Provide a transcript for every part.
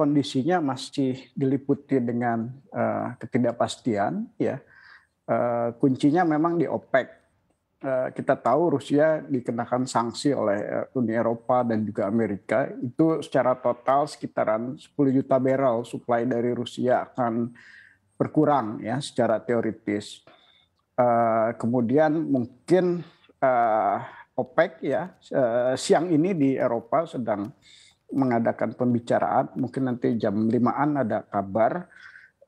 kondisinya masih diliputi dengan uh, ketidakpastian ya uh, kuncinya memang di OPEC uh, kita tahu Rusia dikenakan sanksi oleh Uni Eropa dan juga Amerika itu secara total sekitaran 10 juta barrel supply dari Rusia akan berkurang ya secara teoritis uh, kemudian mungkin uh, OPEC ya uh, siang ini di Eropa sedang uh, mengadakan pembicaraan. Mungkin nanti jam limaan ada kabar.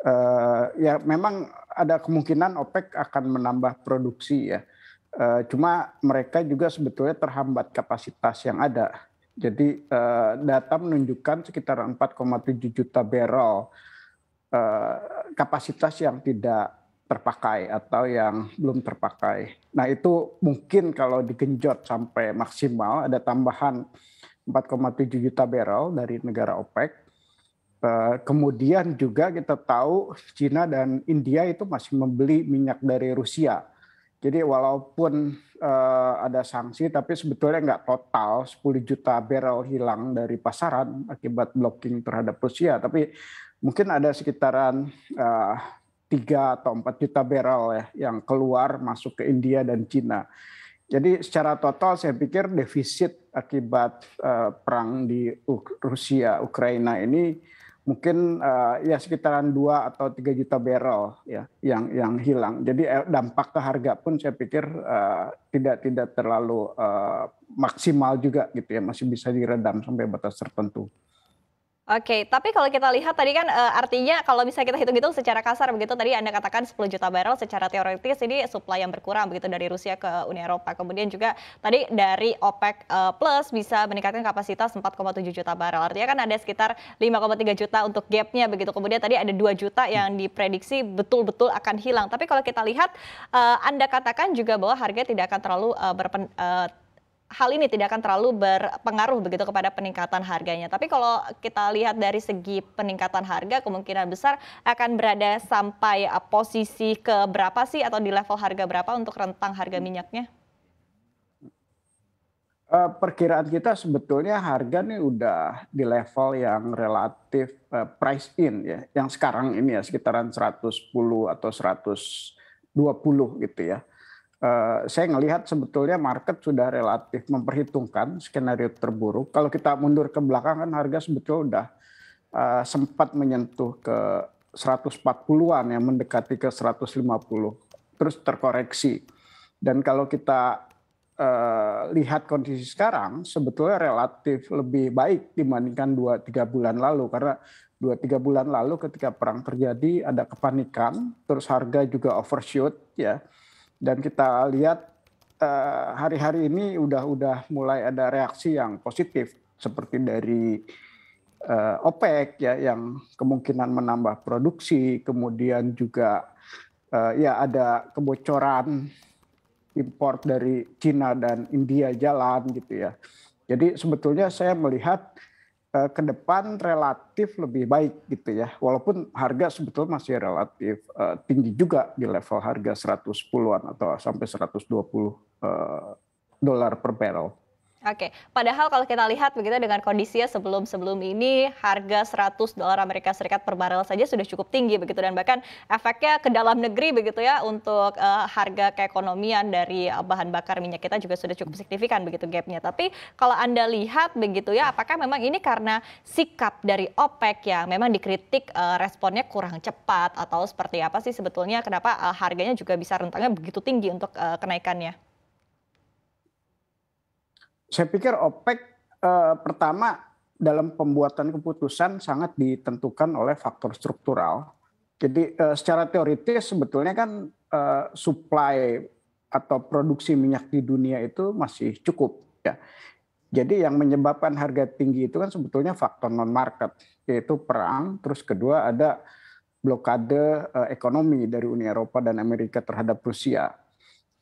Uh, ya memang ada kemungkinan OPEC akan menambah produksi ya. Uh, cuma mereka juga sebetulnya terhambat kapasitas yang ada. Jadi uh, data menunjukkan sekitar 4,7 juta barrel uh, kapasitas yang tidak terpakai atau yang belum terpakai. Nah itu mungkin kalau digenjot sampai maksimal ada tambahan 4,7 juta barrel dari negara OPEC. Eh, kemudian juga kita tahu Cina dan India itu masih membeli minyak dari Rusia. Jadi walaupun eh, ada sanksi, tapi sebetulnya nggak total 10 juta barrel hilang dari pasaran akibat blocking terhadap Rusia. Tapi mungkin ada sekitaran eh, tiga 3 atau 4 juta barrel ya yang keluar masuk ke India dan Cina. Jadi secara total saya pikir defisit akibat eh, perang di Rusia Ukraina ini mungkin eh, ya sekitaran 2 atau 3 juta barrel ya yang yang hilang. Jadi eh, dampak ke harga pun saya pikir tidak tidak terlalu maksimal juga gitu ya, masih bisa diredam sampai batas tertentu. Oke, tapi kalau kita lihat tadi kan uh, artinya kalau misalnya kita hitung-hitung secara kasar begitu tadi Anda katakan 10 juta barrel secara teoritis ini supply yang berkurang begitu dari Rusia ke Uni Eropa. Kemudian juga tadi dari OPEC uh, plus bisa meningkatkan kapasitas 4,7 juta barrel. Artinya kan ada sekitar 5,3 juta untuk gapnya begitu. Kemudian tadi ada 2 juta yang hmm. diprediksi betul-betul akan hilang. Tapi kalau kita lihat uh, Anda katakan juga bahwa harga tidak akan terlalu berpen, hal ini tidak akan terlalu berpengaruh begitu kepada peningkatan harganya. Tapi kalau kita lihat dari segi peningkatan harga kemungkinan besar akan berada sampai eh, posisi ke berapa sih atau di level harga berapa untuk rentang harga minyaknya? Eh, perkiraan kita sebetulnya harga nih udah di level yang relatif uh, price in ya, yang sekarang ini ya sekitaran 110 atau 120 gitu ya. Eh, saya melihat sebetulnya market sudah relatif memperhitungkan skenario terburuk. Kalau kita mundur ke belakang kan harga sebetulnya sudah uh, eh, sempat menyentuh ke 140-an yang mendekati ke 150, terus terkoreksi. Dan kalau kita eh, lihat kondisi sekarang, sebetulnya relatif lebih baik dibandingkan 2-3 bulan lalu. Karena 2-3 bulan lalu ketika perang terjadi ada kepanikan, terus harga juga overshoot ya dan kita lihat eh, hari-hari ini udah-udah mulai ada reaksi yang positif seperti dari uh, OPEC ya yang kemungkinan menambah produksi, kemudian juga uh, ya ada kebocoran impor dari Cina dan India jalan gitu ya. Jadi sebetulnya saya melihat Eh, ke depan relatif lebih baik gitu ya. Walaupun harga sebetulnya masih relatif eh, tinggi juga di level harga 110-an atau sampai 120 uh, eh, dolar per barrel. Oke, padahal kalau kita lihat begitu dengan kondisinya sebelum-sebelum ini harga 100 dolar Amerika Serikat per barel saja sudah cukup tinggi begitu dan bahkan efeknya ke dalam negeri begitu ya untuk uh, harga keekonomian dari eh, bahan bakar minyak kita juga sudah cukup signifikan begitu gapnya. Tapi kalau Anda lihat begitu ya apakah memang ini karena sikap dari OPEC yang memang dikritik uh, responnya kurang cepat atau seperti apa sih sebetulnya kenapa uh, harganya juga bisa rentangnya begitu tinggi untuk uh, kenaikannya? Saya pikir OPEC eh, pertama dalam pembuatan keputusan sangat ditentukan oleh faktor struktural. Jadi eh, secara teoritis sebetulnya kan eh, supply atau produksi minyak di dunia itu masih cukup ya. Jadi yang menyebabkan harga tinggi itu kan sebetulnya faktor non market yaitu perang, terus kedua ada blokade eh, ekonomi dari Uni Eropa dan Amerika terhadap Rusia.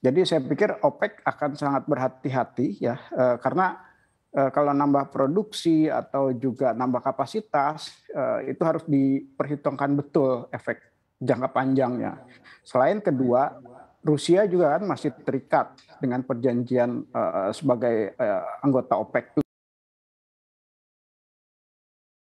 Jadi saya pikir OPEC akan sangat berhati-hati ya eh, karena eh, kalau nambah produksi atau juga nambah kapasitas eh, itu harus diperhitungkan betul efek jangka panjangnya. Selain kedua, Rusia juga kan masih terikat dengan perjanjian sebagai anggota OPEC